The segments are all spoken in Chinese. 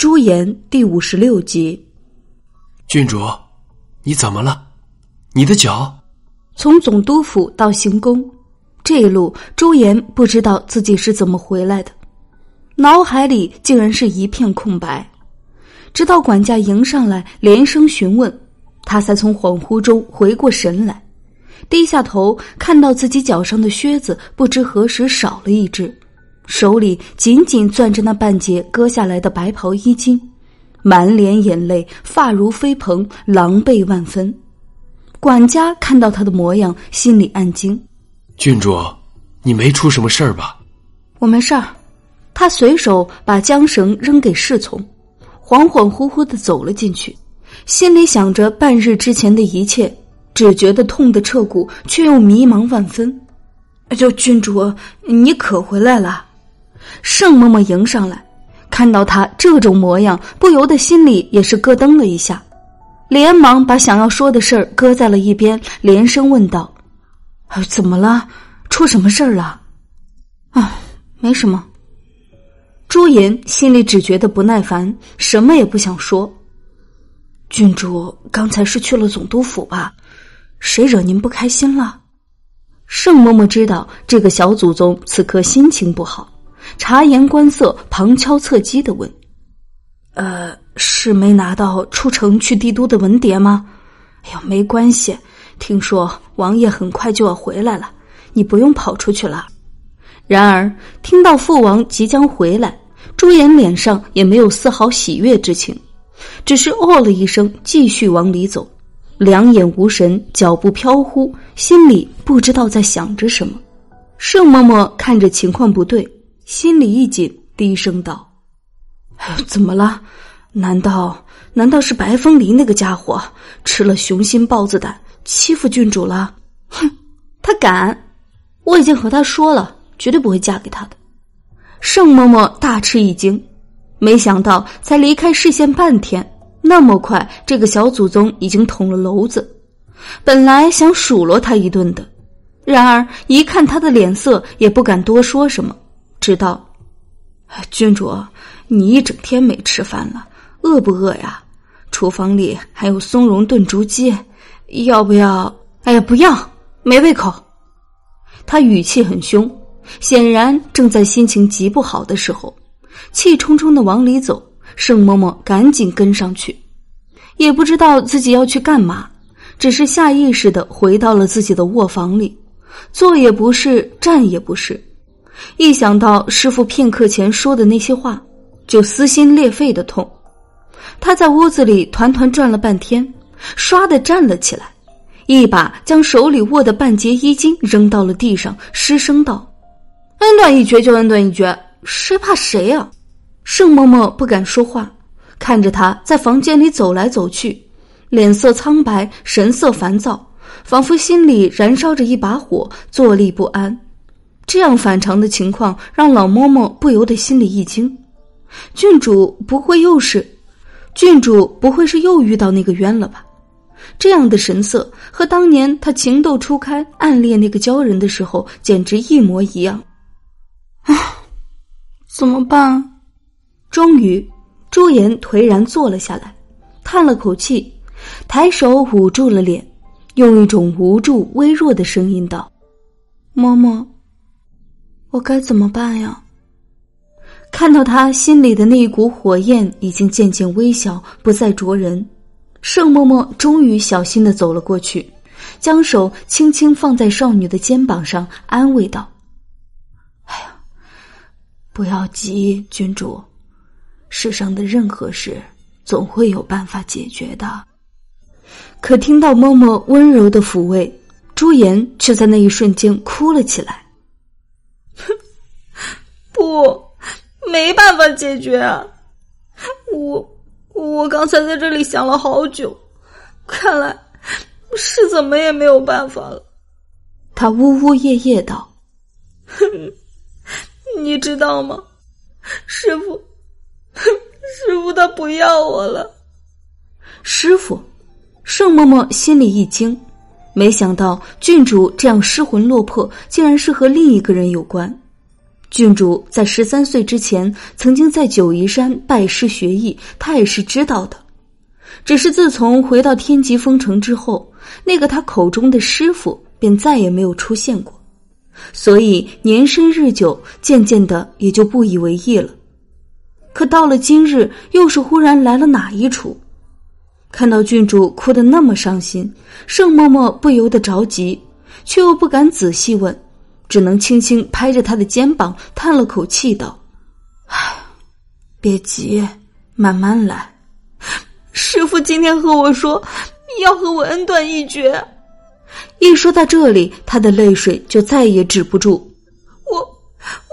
朱颜第五十六集，郡主，你怎么了？你的脚？从总督府到行宫，这一路，朱颜不知道自己是怎么回来的，脑海里竟然是一片空白。直到管家迎上来，连声询问，他才从恍惚中回过神来，低下头，看到自己脚上的靴子不知何时少了一只。手里紧紧攥着那半截割下来的白袍衣襟，满脸眼泪，发如飞蓬，狼狈万分。管家看到他的模样，心里暗惊：“郡主，你没出什么事儿吧？”“我没事儿。”他随手把缰绳扔给侍从，恍恍惚惚的走了进去，心里想着半日之前的一切，只觉得痛得彻骨，却又迷茫万分。“哎呦，郡主，你可回来了！”盛嬷嬷迎上来，看到他这种模样，不由得心里也是咯噔了一下，连忙把想要说的事儿搁在了一边，连声问道：“怎么了？出什么事儿了？”“啊，没什么。”朱颜心里只觉得不耐烦，什么也不想说。“郡主刚才是去了总督府吧？谁惹您不开心了？”盛嬷嬷知道这个小祖宗此刻心情不好。察言观色，旁敲侧击的问：“呃，是没拿到出城去帝都的文牒吗？”“哎呦，没关系，听说王爷很快就要回来了，你不用跑出去了。”然而，听到父王即将回来，朱颜脸上也没有丝毫喜悦之情，只是哦了一声，继续往里走，两眼无神，脚步飘忽，心里不知道在想着什么。盛嬷嬷看着情况不对。心里一紧，低声道：“怎么了？难道难道是白风离那个家伙吃了雄心豹子胆，欺负郡主了？哼，他敢！我已经和他说了，绝对不会嫁给他的。”盛嬷嬷大吃一惊，没想到才离开视线半天，那么快这个小祖宗已经捅了篓子。本来想数落他一顿的，然而一看他的脸色，也不敢多说什么。知道，郡主，你一整天没吃饭了，饿不饿呀？厨房里还有松茸炖竹鸡，要不要？哎呀，不要，没胃口。他语气很凶，显然正在心情极不好的时候，气冲冲的往里走。盛嬷嬷赶紧跟上去，也不知道自己要去干嘛，只是下意识的回到了自己的卧房里，坐也不是，站也不是。一想到师傅片刻前说的那些话，就撕心裂肺的痛。他在屋子里团团转了半天，唰地站了起来，一把将手里握的半截衣襟扔到了地上，失声道：“恩断义绝就恩断义绝，谁怕谁啊！”盛嬷嬷不敢说话，看着他在房间里走来走去，脸色苍白，神色烦躁，仿佛心里燃烧着一把火，坐立不安。这样反常的情况让老嬷嬷不由得心里一惊：“郡主不会又是……郡主不会是又遇到那个冤了吧？”这样的神色和当年他情窦初开、暗恋那个鲛人的时候简直一模一样。啊，怎么办？终于，朱颜颓然坐了下来，叹了口气，抬手捂住了脸，用一种无助、微弱的声音道：“嬷嬷。”我该怎么办呀？看到他心里的那一股火焰已经渐渐微小，不再灼人，盛默默终于小心的走了过去，将手轻轻放在少女的肩膀上，安慰道：“哎呀，不要急，郡主，世上的任何事总会有办法解决的。”可听到嬷嬷温柔的抚慰，朱颜却在那一瞬间哭了起来。我没办法解决啊！我我刚才在这里想了好久，看来是怎么也没有办法了。他呜呜咽咽道：“哼，你知道吗，师傅？师傅他不要我了。”师傅，盛嬷嬷心里一惊，没想到郡主这样失魂落魄，竟然是和另一个人有关。郡主在十三岁之前曾经在九夷山拜师学艺，她也是知道的。只是自从回到天极封城之后，那个他口中的师傅便再也没有出现过，所以年深日久，渐渐的也就不以为意了。可到了今日，又是忽然来了哪一出？看到郡主哭得那么伤心，盛嬷嬷不由得着急，却又不敢仔细问。只能轻轻拍着他的肩膀，叹了口气道：“哎，别急，慢慢来。师傅今天和我说要和我恩断义绝。”一说到这里，他的泪水就再也止不住。我，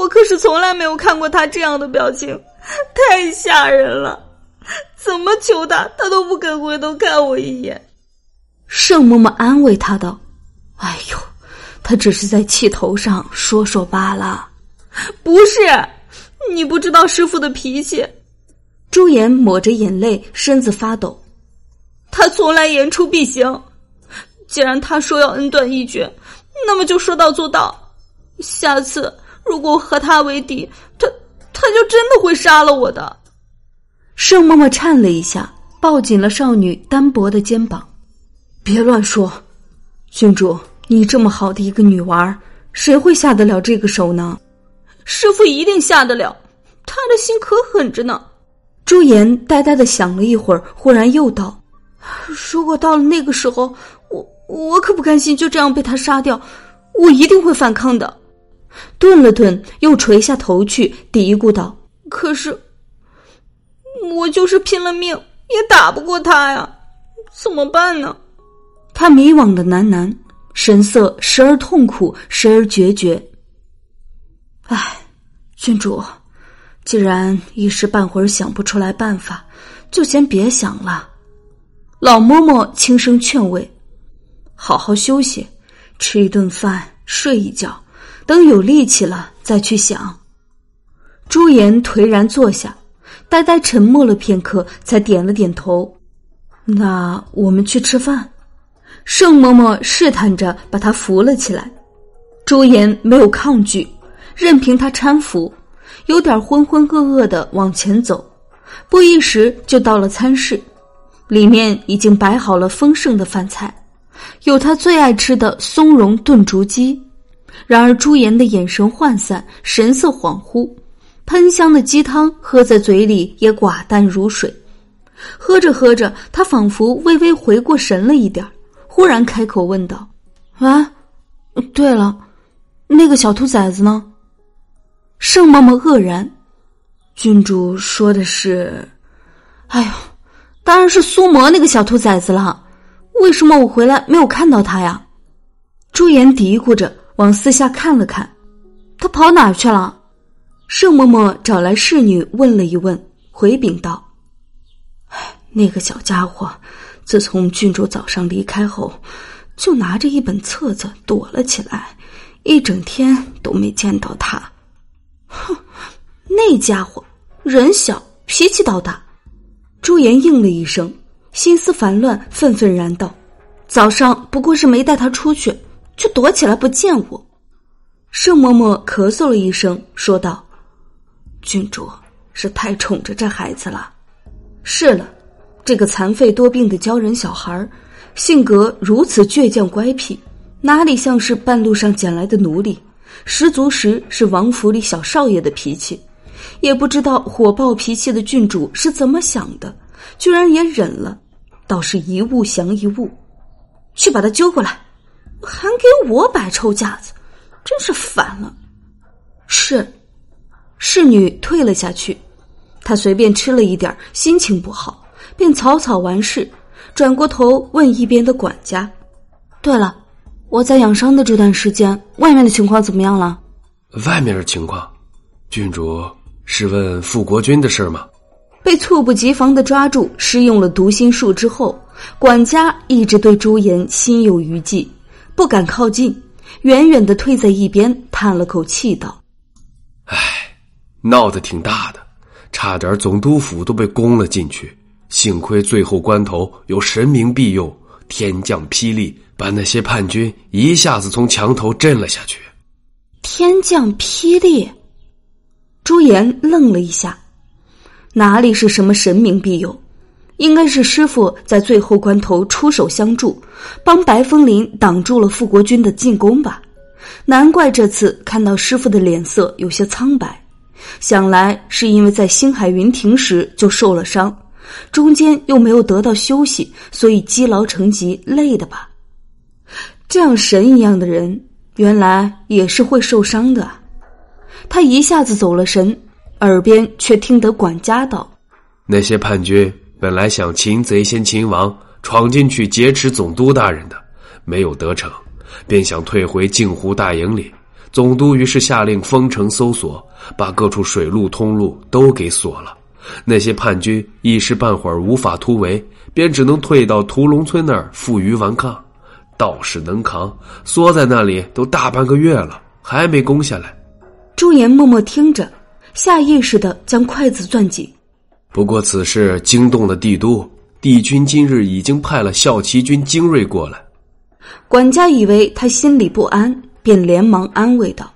我可是从来没有看过他这样的表情，太吓人了！怎么求他，他都不肯回头看我一眼。盛嬷嬷安慰他道：“哎呦。”他只是在气头上说说罢了，不是？你不知道师傅的脾气。朱颜抹着眼泪，身子发抖。他从来言出必行，既然他说要恩断义绝，那么就说到做到。下次如果我和他为敌，他他就真的会杀了我的。盛嬷嬷颤了一下，抱紧了少女单薄的肩膀。别乱说，郡主。你这么好的一个女娃儿，谁会下得了这个手呢？师傅一定下得了，他的心可狠着呢。朱颜呆呆的想了一会儿，忽然又道：“如果到了那个时候，我我可不甘心就这样被他杀掉，我一定会反抗的。”顿了顿，又垂下头去嘀咕道：“可是，我就是拼了命也打不过他呀，怎么办呢？”他迷惘的喃喃。神色时而痛苦，时而决绝。唉，郡主，既然一时半会儿想不出来办法，就先别想了。老嬷嬷轻声劝慰：“好好休息，吃一顿饭，睡一觉，等有力气了再去想。”朱颜颓然坐下，呆呆沉默了片刻，才点了点头：“那我们去吃饭。”盛嬷嬷试探着把她扶了起来，朱颜没有抗拒，任凭她搀扶，有点浑浑噩噩的往前走，不一时就到了餐室，里面已经摆好了丰盛的饭菜，有他最爱吃的松茸炖竹鸡。然而朱颜的眼神涣散，神色恍惚，喷香的鸡汤喝在嘴里也寡淡如水，喝着喝着，他仿佛微微回过神了一点儿。忽然开口问道：“啊，对了，那个小兔崽子呢？”盛嬷嬷愕然：“郡主说的是？哎呦，当然是苏摩那个小兔崽子了。为什么我回来没有看到他呀？”朱颜嘀咕着往四下看了看：“他跑哪去了？”盛嬷嬷找来侍女问了一问，回禀道：“那个小家伙。”自从郡主早上离开后，就拿着一本册子躲了起来，一整天都没见到他。哼，那家伙人小脾气倒大。朱颜应了一声，心思烦乱，愤愤然道：“早上不过是没带他出去，就躲起来不见我。”盛嬷嬷咳嗽了一声，说道：“郡主是太宠着这孩子了。”是了。这个残废多病的鲛人小孩性格如此倔强乖僻，哪里像是半路上捡来的奴隶？十足十是王府里小少爷的脾气。也不知道火爆脾气的郡主是怎么想的，居然也忍了，倒是一物降一物。去把他揪过来，还给我摆臭架子，真是反了！是，侍女退了下去。她随便吃了一点，心情不好。便草草完事，转过头问一边的管家：“对了，我在养伤的这段时间，外面的情况怎么样了？”“外面的情况，郡主是问傅国君的事吗？”被猝不及防的抓住，施用了读心术之后，管家一直对朱颜心有余悸，不敢靠近，远远的退在一边，叹了口气道：“哎，闹得挺大的，差点总督府都被攻了进去。”幸亏最后关头有神明庇佑，天降霹雳，把那些叛军一下子从墙头震了下去。天降霹雳，朱颜愣了一下，哪里是什么神明庇佑，应该是师傅在最后关头出手相助，帮白风林挡住了傅国军的进攻吧？难怪这次看到师傅的脸色有些苍白，想来是因为在星海云亭时就受了伤。中间又没有得到休息，所以积劳成疾，累的吧。这样神一样的人，原来也是会受伤的。他一下子走了神，耳边却听得管家道：“那些叛军本来想擒贼先擒王，闯进去劫持总督大人的，没有得逞，便想退回镜湖大营里。总督于是下令封城搜索，把各处水路通路都给锁了。”那些叛军一时半会儿无法突围，便只能退到屠龙村那儿负隅顽抗。倒是能扛，缩在那里都大半个月了，还没攻下来。朱颜默默听着，下意识的将筷子攥紧。不过此事惊动了帝都，帝君今日已经派了校旗军精锐过来。管家以为他心里不安，便连忙安慰道：“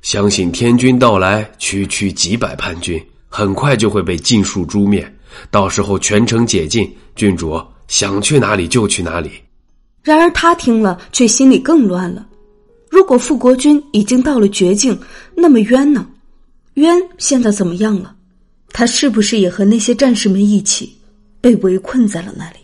相信天君到来，区区几百叛军。”很快就会被尽数诛灭，到时候全城解禁，郡主想去哪里就去哪里。然而他听了，却心里更乱了。如果傅国君已经到了绝境，那么渊呢？渊现在怎么样了？他是不是也和那些战士们一起被围困在了那里？